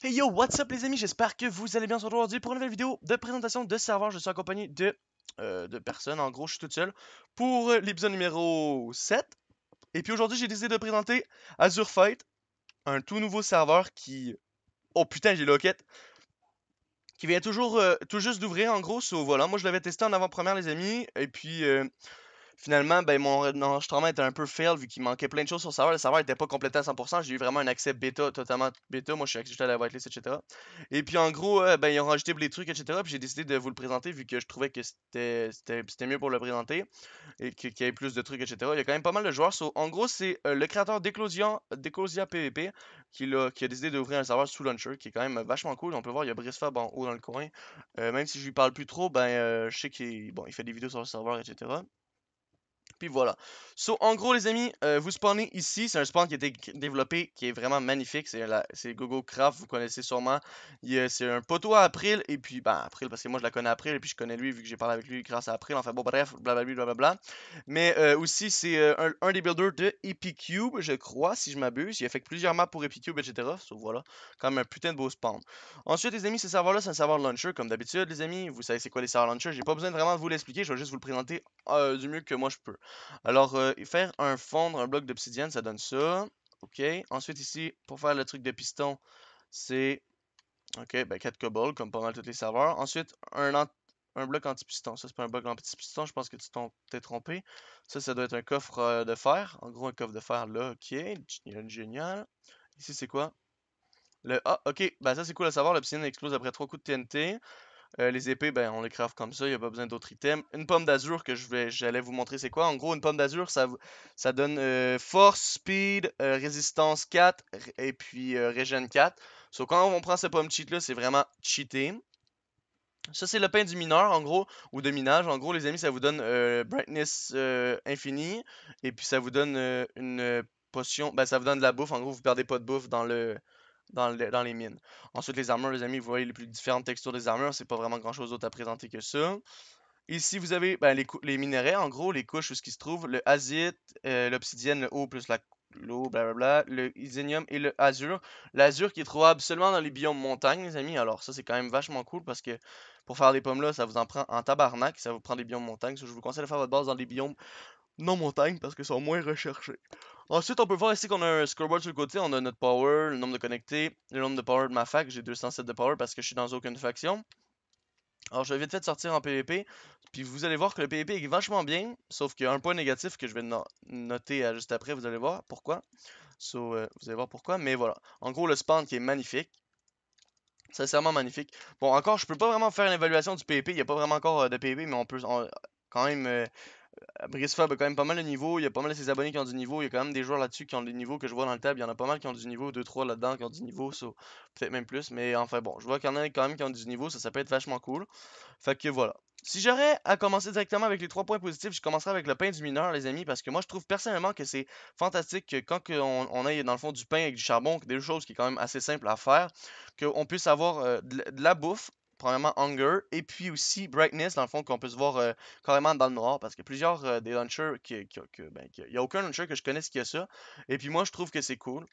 Hey yo, what's up les amis, j'espère que vous allez bien aujourd'hui pour une nouvelle vidéo de présentation de serveur. Je suis accompagné de, euh, de personnes, en gros je suis toute seule, pour euh, l'épisode numéro 7. Et puis aujourd'hui j'ai décidé de présenter Azure Fight, un tout nouveau serveur qui... Oh putain j'ai loquette Qui vient toujours euh, tout juste d'ouvrir en gros, so voilà, moi je l'avais testé en avant-première les amis, et puis... Euh, finalement, ben, mon enregistrement était un peu fail vu qu'il manquait plein de choses sur le serveur. Le serveur n'était pas complété à 100%. J'ai eu vraiment un accès bêta, totalement bêta. Moi, je suis accès à la whitelist, etc. Et puis, en gros, euh, ben, ils ont rajouté les trucs, etc. Puis j'ai décidé de vous le présenter vu que je trouvais que c'était mieux pour le présenter et qu'il y avait plus de trucs, etc. Il y a quand même pas mal de joueurs. en gros, c'est euh, le créateur d'Eclosia PVP qui a, décidé d'ouvrir un serveur sous Launcher qui est quand même vachement cool. On peut voir, il y a Brice en haut dans le coin. Euh, même si je lui parle plus trop, ben, je sais qu'il bon, il fait des vidéos sur le serveur, etc. Puis voilà. So, en gros, les amis, euh, vous spawnez ici. C'est un spawn qui a été développé, qui est vraiment magnifique. C'est Google Craft, vous connaissez sûrement. C'est un poteau à April. Et puis, bah April, parce que moi, je la connais April. Et puis, je connais lui, vu que j'ai parlé avec lui grâce à April. Enfin, bon, bref, blablabla. bla Mais euh, aussi, c'est euh, un, des builders de Epicube, je crois, si je m'abuse. Il a fait plusieurs maps pour Epicube, etc. So, voilà. Comme un putain de beau spawn. Ensuite, les amis, ce serveur-là, c'est un serveur launcher, comme d'habitude, les amis. Vous savez, c'est quoi les serveurs launcher. J'ai pas besoin vraiment de vous l'expliquer. Je vais juste vous le présenter du mieux que moi, je peux. Alors, euh, faire un fondre, un bloc d'obsidienne, ça donne ça. OK. Ensuite, ici, pour faire le truc de piston, c'est... OK, ben 4 cobbles, comme pas mal tous les serveurs. Ensuite, un, un bloc anti-piston. Ça, c'est pas un bloc anti-piston. Je pense que tu t'es trompé. Ça, ça doit être un coffre euh, de fer. En gros, un coffre de fer, là. OK. Génial, génial. Ici, c'est quoi? Le... Ah, OK. Ben ça, c'est cool à savoir. L'obsidienne explose après 3 coups de TNT. Euh, les épées, ben, on les craft comme ça, il n'y a pas besoin d'autres items. Une pomme d'azur que j'allais vous montrer c'est quoi. En gros, une pomme d'azur, ça, ça donne euh, force, speed, euh, résistance 4 et puis régène 4. So, quand on prend cette pomme cheat-là, c'est vraiment cheaté. Ça, c'est le pain du mineur, en gros, ou de minage. En gros, les amis, ça vous donne brightness infini et puis ça vous donne une potion. Ben, ça vous donne de la bouffe. En gros, vous perdez pas de bouffe dans le dans, les mines. Ensuite, les armures, les amis, vous voyez les plus différentes textures des armures. C'est pas vraiment grand chose d'autre à présenter que ça. Ici, vous avez ben, les, les, minerais, en gros, les couches où ce qui se trouve, le azite, euh, l'obsidienne, le haut plus l'eau, blablabla, le isénium et le azur. L'azur qui est trouvable seulement dans les biomes montagne, les amis. Alors ça, c'est quand même vachement cool parce que pour faire des pommes là, ça vous en prend en tabarnak, ça vous prend des biomes montagne. je vous conseille de faire votre base dans les biomes non montagne parce que sont moins recherchés. Ensuite, on peut voir ici qu'on a un scoreboard sur le côté. On a notre power, le nombre de connectés, le nombre de power de ma fac. J'ai 207 de power parce que je suis dans aucune faction. Alors, je vais vite fait sortir en PvP. Puis vous allez voir que le PvP est vachement bien. Sauf qu'il y a un point négatif que je vais noter juste après. Vous allez voir pourquoi. So, euh, vous allez voir pourquoi. Mais voilà. En gros, le spawn qui est magnifique. Sincèrement magnifique. Bon, encore, je peux pas vraiment faire une évaluation du PvP. Il n'y a pas vraiment encore euh, de PvP, mais on peut quand même euh, Brice Fab a quand même pas mal de niveau. Il y a pas mal de ses abonnés qui ont du niveau. Il y a quand même des joueurs là-dessus qui ont des niveaux que je vois dans le table Il y en a pas mal qui ont du niveau, 2-3 là-dedans qui ont du niveau, peut-être même plus. Mais enfin bon, je vois qu'il y en a quand même qui ont du niveau, ça, ça peut être vachement cool. Fait que voilà. Si j'aurais à commencer directement avec les trois points positifs, je commencerai avec le pain du mineur, les amis, parce que moi je trouve personnellement que c'est fantastique que quand on, aille dans le fond du pain avec du charbon, des choses qui est quand même assez simple à faire, qu'on puisse avoir euh, de la bouffe premièrement Hunger, et puis aussi Brightness, dans le fond, qu'on peut se voir euh, carrément dans le noir, parce que plusieurs euh, des launchers, qui, ben, il n'y a aucun launcher que je connaisse qui a ça, et puis moi je trouve que c'est cool.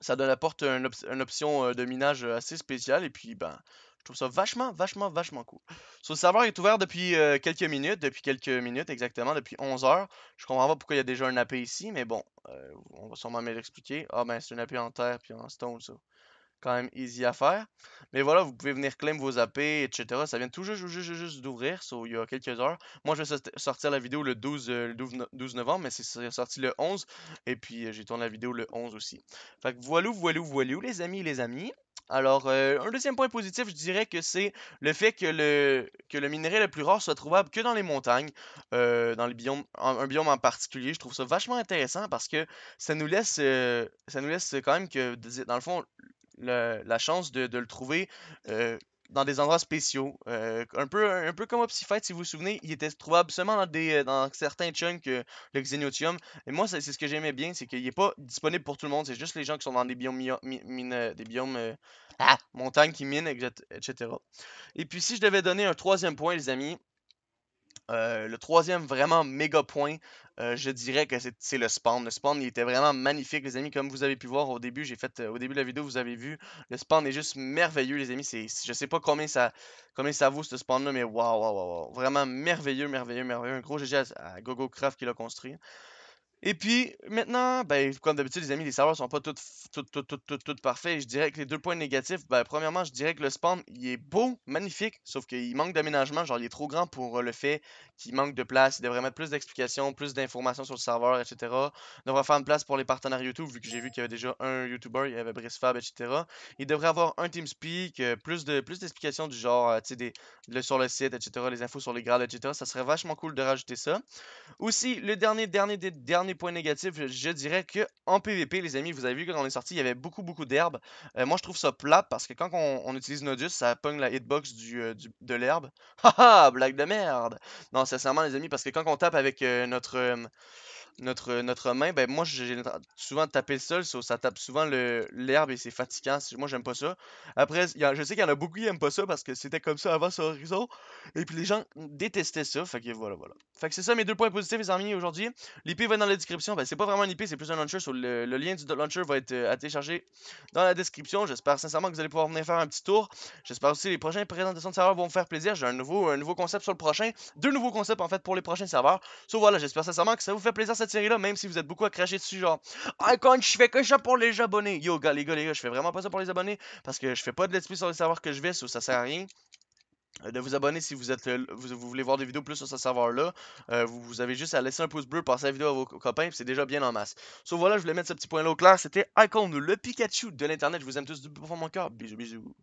Ça donne à porte porte une option euh, de minage assez spéciale, et puis ben, je trouve ça vachement, vachement, vachement cool. ce serveur est ouvert depuis quelques minutes, depuis quelques minutes exactement, depuis 11 heures. Je comprends pas pourquoi il y a déjà un AP ici, mais bon, on va sûrement m'expliquer. l'expliquer. Ah ben c'est un AP en terre puis en stone ça quand même easy à faire. Mais voilà, vous pouvez venir claim vos AP, etc. Ça vient toujours juste, d'ouvrir, il y a quelques heures. Moi, je vais sortir la vidéo le 12, euh, le 12 novembre, mais c'est sorti le 11. Et puis, euh, j'ai tourné la vidéo le 11 aussi. Fait que voilà, voilà, voilà, les amis, les amis. Alors, euh, un deuxième point positif, je dirais que c'est le fait que le, que le minerai le plus rare soit trouvable que dans les montagnes, dans les biomes, un, biome en particulier. Je trouve ça vachement intéressant parce que ça nous laisse, ça nous laisse quand même que, dans le fond, la chance de, le trouver euh, dans des endroits spéciaux. Euh, un, peu, un peu comme Opsifite, si vous vous souvenez, il était trouvable seulement dans, des, euh, dans certains chunks, le Xenotium. Et moi, c'est ce que j'aimais bien, c'est qu'il n'est pas disponible pour tout le monde. C'est juste les gens qui sont dans des biomes, mine, des biomes ah, qui minent, etc. Et puis, si je devais donner un troisième point, les amis, euh, le troisième vraiment méga point, euh, je dirais que c'est le spawn. Le spawn il était vraiment magnifique, les amis. Comme vous avez pu voir au début, j'ai fait euh, au début de la vidéo, vous avez vu. Le spawn est juste merveilleux, les amis. C'est, je sais pas combien ça, combien ça vaut ce spawn-là, mais waouh, waouh, waouh. Vraiment merveilleux, merveilleux, merveilleux. Un gros GG à, GoGoCraft qui l'a construit. Et puis, maintenant, ben, comme d'habitude, les amis, les serveurs sont pas tous parfaits. Je dirais que les deux points négatifs, ben, premièrement, je dirais que le spawn, il est beau, magnifique, sauf qu'il manque d'aménagement. Genre, il est trop grand pour euh, le fait qu'il manque de place. Il devrait mettre plus d'explications, plus d'informations sur le serveur, etc. Il devrait faire une place pour les partenaires YouTube, vu que j'ai vu qu'il y avait déjà un YouTuber, il y avait BriceFab, Fab, etc. Il devrait avoir un TeamSpeak, euh, plus de plus d'explications du genre, euh, tu sais, le, sur le site, etc., les infos sur les grades, etc. Ça serait vachement cool de rajouter ça. Aussi, le dernier, dernier, dernier points négatifs, je, dirais que en PVP, les amis, vous avez vu quand on est sorti, il y avait beaucoup, beaucoup d'herbes. Euh, moi, je trouve ça plat, parce que quand on, utilise Nodus, ça pogne la hitbox du, euh, de l'herbe. Haha, blague de merde! Non, sincèrement, les amis, parce que quand on tape avec euh, notre notre, euh, notre main, ben moi j'ai souvent tapé le sol, ça, tape souvent l'herbe et c'est fatigant. Moi j'aime pas ça. Après, je sais qu'il y en a beaucoup qui aiment pas ça parce que c'était comme ça avant sur réseau Et puis les gens détestaient ça. Fait que voilà, voilà. Fait que c'est ça mes deux points positifs, les amis, aujourd'hui. L'IP va être dans la description. Ben c'est pas vraiment un IP, c'est plus un launcher. Sur le, lien du launcher va être euh, à télécharger dans la description. J'espère sincèrement que vous allez pouvoir venir faire un petit tour. J'espère aussi que les prochaines présentations de serveurs vont vous faire plaisir. J'ai un nouveau, un nouveau concept sur le prochain. Deux nouveaux concepts en fait pour les prochains serveurs. So voilà, j'espère sincèrement que ça vous fait plaisir série-là, même si vous êtes beaucoup à cracher dessus, genre, Icon, ah, je fais que ça pour les abonnés. Yo, gars, les gars, les gars, je fais vraiment pas ça pour les abonnés parce que je fais pas de let's play sur les serveurs que je vais, ça, sert à rien euh, de vous abonner si vous êtes euh, vous, voulez voir des vidéos plus sur ce serveur là euh, vous, avez juste à laisser un pouce bleu passer la vidéo à vos copains c'est déjà bien en masse so voilà je voulais mettre ce petit point là au clair c'était Icon le Pikachu de l'internet je vous aime tous du fond de mon cœur bisous bisous